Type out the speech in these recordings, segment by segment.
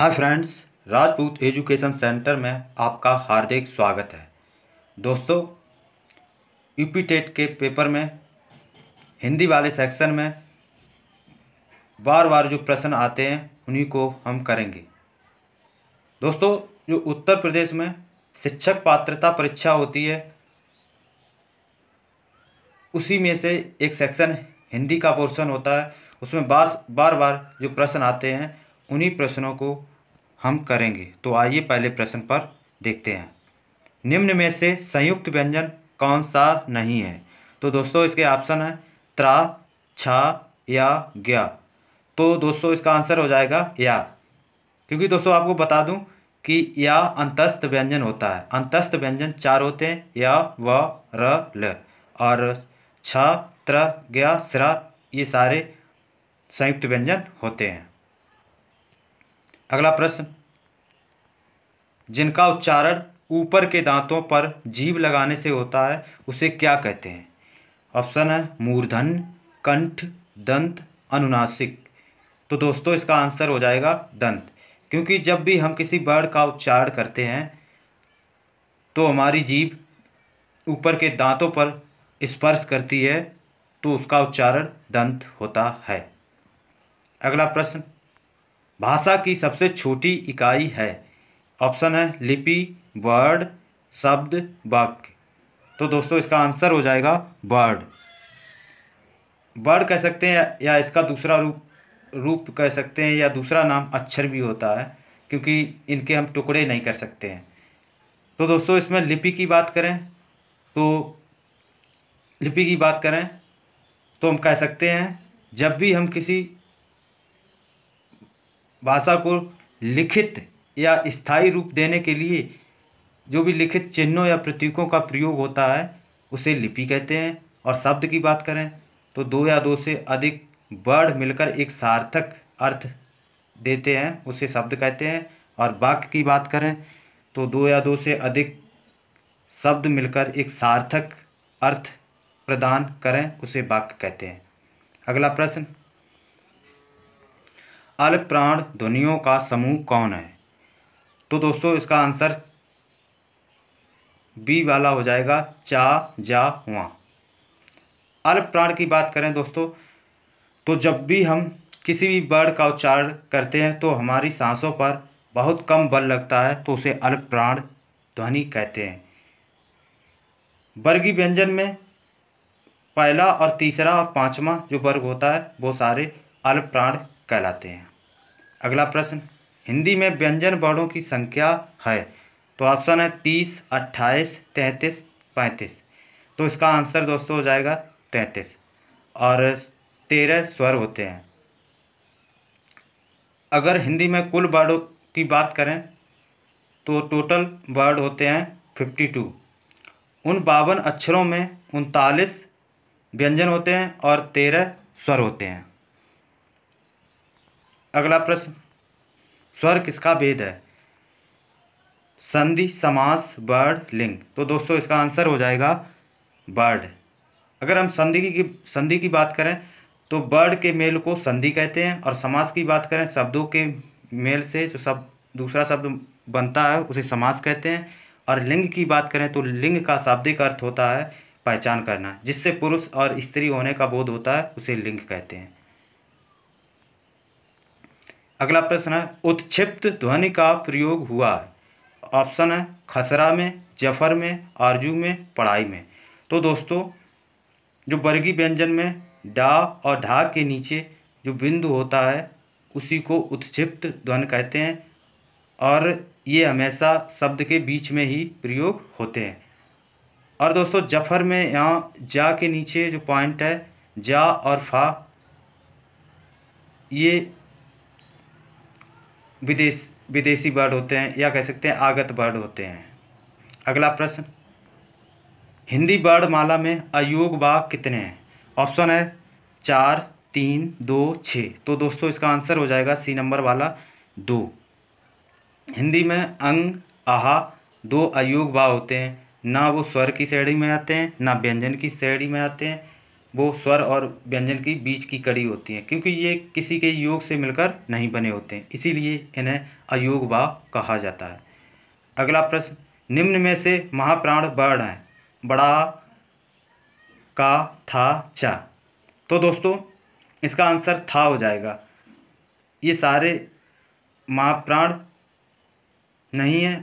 हाय friends Rajput education centre में आपका हार्दिक स्वागत है दोस्तों यूपीटेट के पेपर में हिंदी वाले सेक्शन में बार बार जो प्रश्न आते हैं उन्हीं को हम करेंगे दोस्तों जो उत्तर प्रदेश में शिक्षक पात्रता परीक्षा होती है उसी में से एक सेक्शन हिंदी का पोर्शन होता है उसमें बार बार जो प्रश्न आते हैं उन्हीं प्रश्नों को हम करेंगे तो आइए पहले प्रश्न पर देखते हैं निम्न में से संयुक्त व्यंजन कौन सा नहीं है तो दोस्तों इसके ऑप्शन हैं त्रा छा या ग्या तो दोस्तों इसका आंसर हो जाएगा या क्योंकि दोस्तों आपको बता दूं कि या अंतस्थ व्यंजन होता है अंतस्थ व्यंजन चार होते हैं या व र ल और छ त्र ग्या स्र ये सारे संयुक्त व्यंजन होते हैं अगला प्रश्न जिनका उच्चारण ऊपर के दांतों पर जीभ लगाने से होता है उसे क्या कहते हैं ऑप्शन है मूर्धन कंठ दंत अनुनासिक तो दोस्तों इसका आंसर हो जाएगा दंत क्योंकि जब भी हम किसी वर्ड का उच्चारण करते हैं तो हमारी जीभ ऊपर के दांतों पर स्पर्श करती है तो उसका उच्चारण दंत होता है अगला प्रश्न भाषा की सबसे छोटी इकाई है ऑप्शन है लिपि वर्ड शब्द वाक्य तो दोस्तों इसका आंसर हो जाएगा वर्ड वर्ड कह सकते हैं या इसका दूसरा रूप रूप कह सकते हैं या दूसरा नाम अक्षर भी होता है क्योंकि इनके हम टुकड़े नहीं कर सकते हैं तो दोस्तों इसमें लिपि की बात करें तो लिपि की बात करें तो हम कह सकते हैं जब भी हम किसी भाषा को लिखित या स्थायी रूप देने के लिए जो भी लिखित चिन्हों या प्रतीकों का प्रयोग होता है उसे लिपि कहते हैं और शब्द की बात करें तो दो या दो से अधिक वर्ड मिलकर एक सार्थक अर्थ देते हैं उसे शब्द कहते हैं और वाक्य की बात करें तो दो या दो से अधिक शब्द मिलकर एक सार्थक अर्थ प्रदान करें उसे वाक्य कहते हैं अगला प्रश्न अल्प्राण ध्वनियों का समूह कौन है तो दोस्तों इसका आंसर बी वाला हो जाएगा चा जा हुआ अल्प प्राण की बात करें दोस्तों तो जब भी हम किसी भी वर्ड का उच्चारण करते हैं तो हमारी सांसों पर बहुत कम बल लगता है तो उसे अल्प प्राण ध्वनि कहते हैं वर्गीय व्यंजन में पहला और तीसरा और पांचवा जो वर्ग होता है वो सारे अल्प प्राण कहलाते हैं अगला प्रश्न हिंदी में व्यंजन वर्णों की संख्या है तो ऑप्शन है तीस अट्ठाईस तैंतीस पैंतीस तो इसका आंसर दोस्तों हो जाएगा तैंतीस और तेरह स्वर होते हैं अगर हिंदी में कुल वर्डों की बात करें तो टोटल वर्ड होते हैं फिफ्टी टू उन बावन अक्षरों में उनतालीस व्यंजन होते हैं और तेरह स्वर होते हैं अगला प्रश्न स्वर किसका भेद है संधि समास बर्ड लिंग तो दोस्तों इसका आंसर हो जाएगा बर्ड अगर हम संधि की संधि की बात करें तो बर्ड के मेल को संधि कहते हैं और समास की बात करें शब्दों के मेल से जो सब दूसरा शब्द बनता है उसे समास कहते हैं और लिंग की बात करें तो लिंग का शाब्दिक अर्थ होता है पहचान करना जिससे पुरुष और स्त्री होने का बोध होता है उसे लिंग कहते हैं अगला प्रश्न है उत्क्षिप्त ध्वनि का प्रयोग हुआ है ऑप्शन है खसरा में जफर में आरजू में पढ़ाई में तो दोस्तों जो वर्गी व्यंजन में डा और ढा के नीचे जो बिंदु होता है उसी को उत्क्षिप्त ध्वन कहते हैं और ये हमेशा शब्द के बीच में ही प्रयोग होते हैं और दोस्तों जफर में यहाँ जा के नीचे जो पॉइंट है जा और फा ये विदेश विदेशी वर्ड होते हैं या कह सकते हैं आगत वर्ड होते हैं अगला प्रश्न हिंदी वर्ड माला में अयोग वाक कितने हैं ऑप्शन है चार तीन दो छः तो दोस्तों इसका आंसर हो जाएगा सी नंबर वाला दो हिंदी में अंग आहा दो अयोग बा होते हैं ना वो स्वर की श्रेणी में आते हैं ना व्यंजन की श्रेणी में आते हैं वो स्वर और व्यंजन की बीच की कड़ी होती है क्योंकि ये किसी के योग से मिलकर नहीं बने होते हैं इसीलिए इन्हें अयोग वा कहा जाता है अगला प्रश्न निम्न में से महाप्राण वर्ण है बड़ा का था चा तो दोस्तों इसका आंसर था हो जाएगा ये सारे महाप्राण नहीं है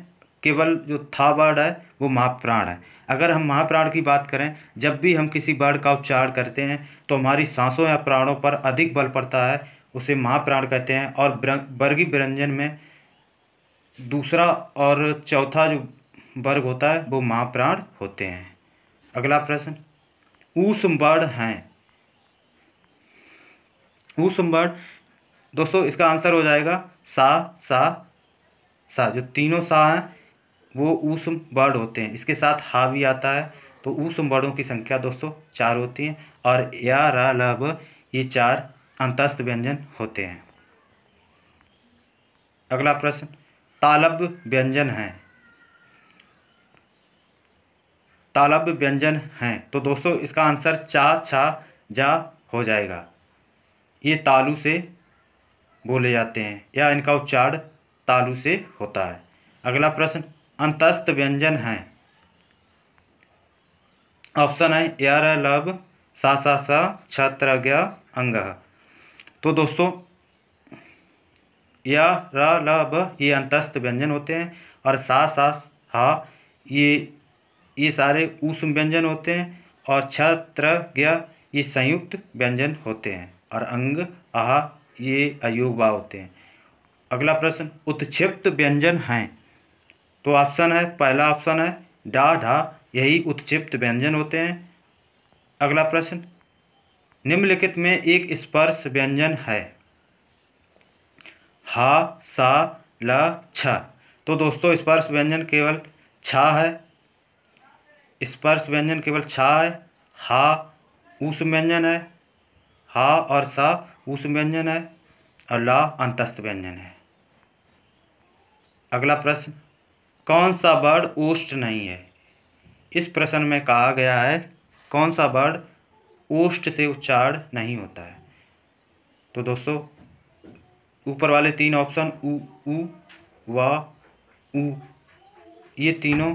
केवल जो था वर्ड है वो महाप्राण है अगर हम महाप्राण की बात करें जब भी हम किसी वर्ण का उच्चारण करते हैं तो हमारी सांसों या प्राणों पर अधिक बल पड़ता है उसे महाप्राण कहते हैं और वर्गी व्यंजन में दूसरा और चौथा जो वर्ग होता है वो महाप्राण होते हैं अगला प्रश्न ऊस वर्ण हैं ऊस वर्ण दोस्तों इसका आंसर हो जाएगा सा सा सा जो तीनों सा हैं वो ऊष्म बर्ड होते हैं इसके साथ हावी आता है तो ऊष्म बर्डों की संख्या दोस्तों चार होती है और या रा ल ये चार अंतस्थ व्यंजन होते हैं अगला प्रश्न तालब्य व्यंजन है तालब्य व्यंजन हैं तो दोस्तों इसका आंसर चा छा जा हो जाएगा ये तालु से बोले जाते हैं या इनका उच्चारण तालु से होता है अगला प्रश्न अंतस्थ व्यंजन हैं ऑप्शन है यार लब सा सा सा छत्र अंग तो दोस्तों या र लब ये अंतस्थ व्यंजन होते हैं और सा सा हा ये ये सारे ऊष्म व्यंजन होते हैं और छत्रज्ञ ये संयुक्त व्यंजन होते हैं और अंग आह ये अयोग होते हैं अगला प्रश्न उत्क्षिप्त व्यंजन हैं तो ऑप्शन है पहला ऑप्शन है डा ढा यही उत्क्षिप्त व्यंजन होते हैं अगला प्रश्न निम्नलिखित में एक स्पर्श व्यंजन है हा सा ल छ तो दोस्तों स्पर्श व्यंजन केवल छा है स्पर्श व्यंजन केवल छा है हा उस व्यंजन है हा और सा उस व्यंजन है और ला अंतस्थ व्यंजन है अगला प्रश्न कौन सा वर्ड ओष्ट नहीं है इस प्रश्न में कहा गया है कौन सा वर्ड ओष्ट से उच्चारण नहीं होता है तो दोस्तों ऊपर वाले तीन ऑप्शन उ उ व उ ये तीनों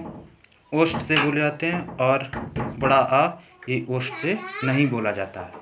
ओष्ट से बोले जाते हैं और बड़ा आ ये ओष्ट से नहीं बोला जाता है